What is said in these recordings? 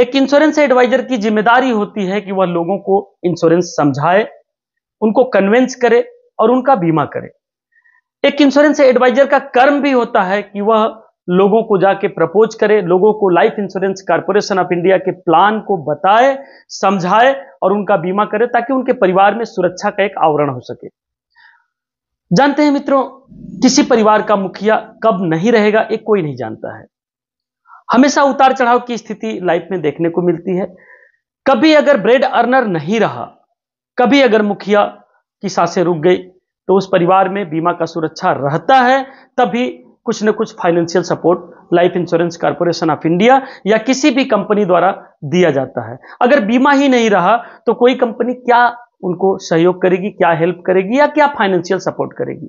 एक insurance adviser की जिम्मेदारी होती है कि वह लोगों को इंश्योरेंस समझाए उनको कन्वेंस करे और उनका बीमा करे एक इंश्योरेंस एडवाइजर का कर्म भी होता है कि वह लोगों को जाके प्रपोज करे लोगों को life insurance corporation of India के प्लान को बताए समझाए और उनका बीमा करे ताकि उनके परिवार में सुरक्षा का एक आवरण हो सके जानते हैं मित्रों किसी परिवार का मुखिया कब नहीं रहेगा एक कोई नहीं जानता है हमेशा उतार चढ़ाव की स्थिति लाइफ में देखने को मिलती है कभी अगर ब्रेड अर्नर नहीं रहा कभी अगर मुखिया की सांसें रुक गई तो उस परिवार में बीमा का सुरक्षा रहता है तभी कुछ न कुछ financial support life insurance corporation of India या किसी भी कंपनी द्वारा दिया जाता है अगर बीमा ही नहीं रहा तो कोई कंपनी क्या उनको सहयोग करेगी क्या हेल्प करेगी या क्या फाइनेंशियल सपोर्ट करेगी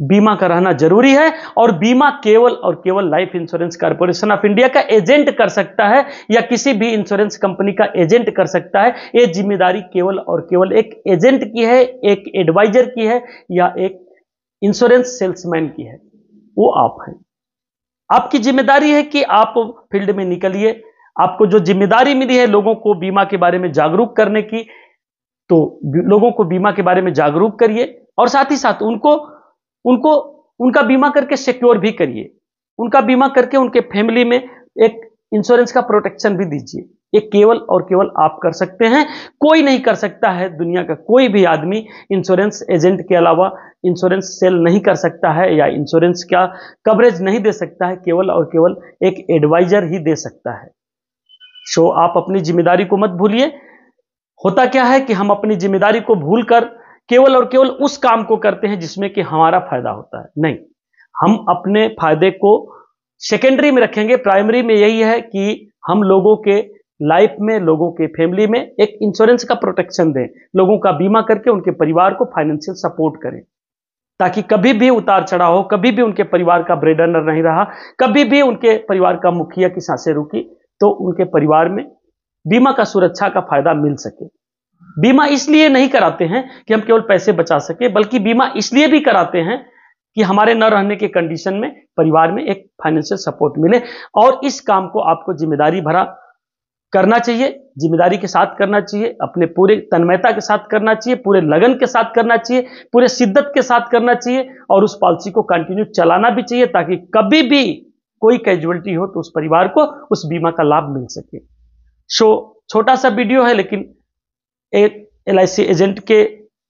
बीमा कराना जरूरी है और बीमा केवल और केवल life insurance corporation of India का एजेंट कर सकता है या किसी भी इंश्योरेंस कंपनी का एजेंट कर सकता है ये जिम्मेदारी केवल और केवल एक एजेंट की है एक एडवाइजर की है या एक इंश्योरेंस सेल्समैन की है वो आप हैं आपकी जिम्मेदारी है कि आप फील्ड में निकलिए आपको जो जिम्मेदारी मिली है लोगों को बीमा के बारे में जागरूक करने की तो लोगों को बीमा के बारे में जागरूक करिए और साथ ही साथ उनको उनको उनका बीमा करके सिक्योर भी करिए उनका बीमा करके उनके फैमिली में एक इंश्योरेंस का प्रोटेक्शन भी दीजिए ये केवल और केवल आप कर सकते हैं कोई नहीं कर सकता है दुनिया का कोई भी आदमी इंश्योरेंस एजेंट के अलावा इंश्योरेंस सेल नहीं कर सकता है या इंश्योरेंस का कवरेज नहीं दे सकता है केवल और केवल एक एडवाइजर ही दे सकता है सो आप अपनी जिम्मेदारी को मत भूलिए होता क्या है कि हम अपनी जिम्मेदारी को भूलकर केवल और केवल उस काम को करते हैं जिसमें कि हमारा फायदा होता है नहीं हम अपने फायदे को सेकेंडरी में रखेंगे प्राइमरी में यही है कि हम लोगों के लाइफ में लोगों के फैमिली में एक इंश्योरेंस का प्रोटेक्शन दें लोगों का बीमा करके उनके परिवार को फाइनेंशियल सपोर्ट करें ताकि कभी भी उतार चढ़ाव हो कभी भी उनके परिवार का ब्रेडनर नहीं रहा कभी भी उनके परिवार का मुखिया की सांसें रुकी तो उनके परिवार में बीमा का सुरक्षा का फायदा मिल सके बीमा इसलिए नहीं कराते हैं कि हम केवल पैसे बचा सके बल्कि बीमा इसलिए भी कराते हैं कि हमारे न रहने के कंडीशन में परिवार में एक फाइनेंशियल सपोर्ट मिले और इस काम को आपको जिम्मेदारी भरा करना चाहिए जिम्मेदारी के साथ करना चाहिए अपने पूरे तन्मयता के साथ करना चाहिए पूरे लगन के साथ करना चाहिए पूरे शिद्दत के साथ करना चाहिए और उस पॉलिसी को कंटिन्यू चलाना भी चाहिए ताकि कभी भी कोई कैजुअलिटी हो तो उस परिवार को उस बीमा का लाभ मिल सके सो छोटा सा वीडियो है लेकिन एल एजेंट के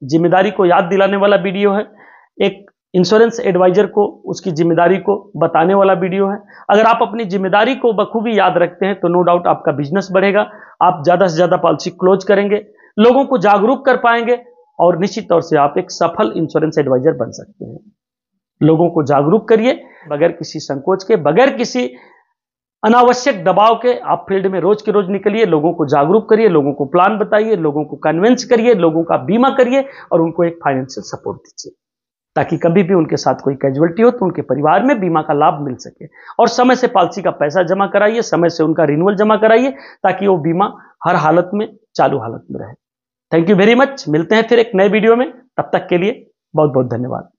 जिम्मेदारी को याद दिलाने वाला वीडियो है एक इंश्योरेंस एडवाइजर को उसकी जिम्मेदारी को बताने वाला वीडियो है अगर आप अपनी जिम्मेदारी को बखूबी याद रखते हैं तो नो डाउट आपका बिजनेस बढ़ेगा आप ज़्यादा से ज़्यादा पॉलिसी क्लोज करेंगे लोगों को जागरूक कर पाएंगे और निश्चित तौर से आप एक सफल इंश्योरेंस एडवाइजर बन सकते हैं लोगों को जागरूक करिए बगैर किसी संकोच के बगैर किसी अनावश्यक दबाव के आप फील्ड में रोज के रोज निकलिए लोगों को जागरूक करिए लोगों को प्लान बताइए लोगों को कन्विंस करिए लोगों का बीमा करिए और उनको एक फाइनेंशियल सपोर्ट दीजिए ताकि कभी भी उनके साथ कोई कैजुअलिटी हो तो उनके परिवार में बीमा का लाभ मिल सके और समय से पॉलिसी का पैसा जमा कराइए समय से उनका रिन्यूअल जमा कराइए ताकि वो बीमा हर हालत में चालू हालत में रहे थैंक यू वेरी मच मिलते हैं फिर एक नए वीडियो में तब तक के लिए बहुत बहुत धन्यवाद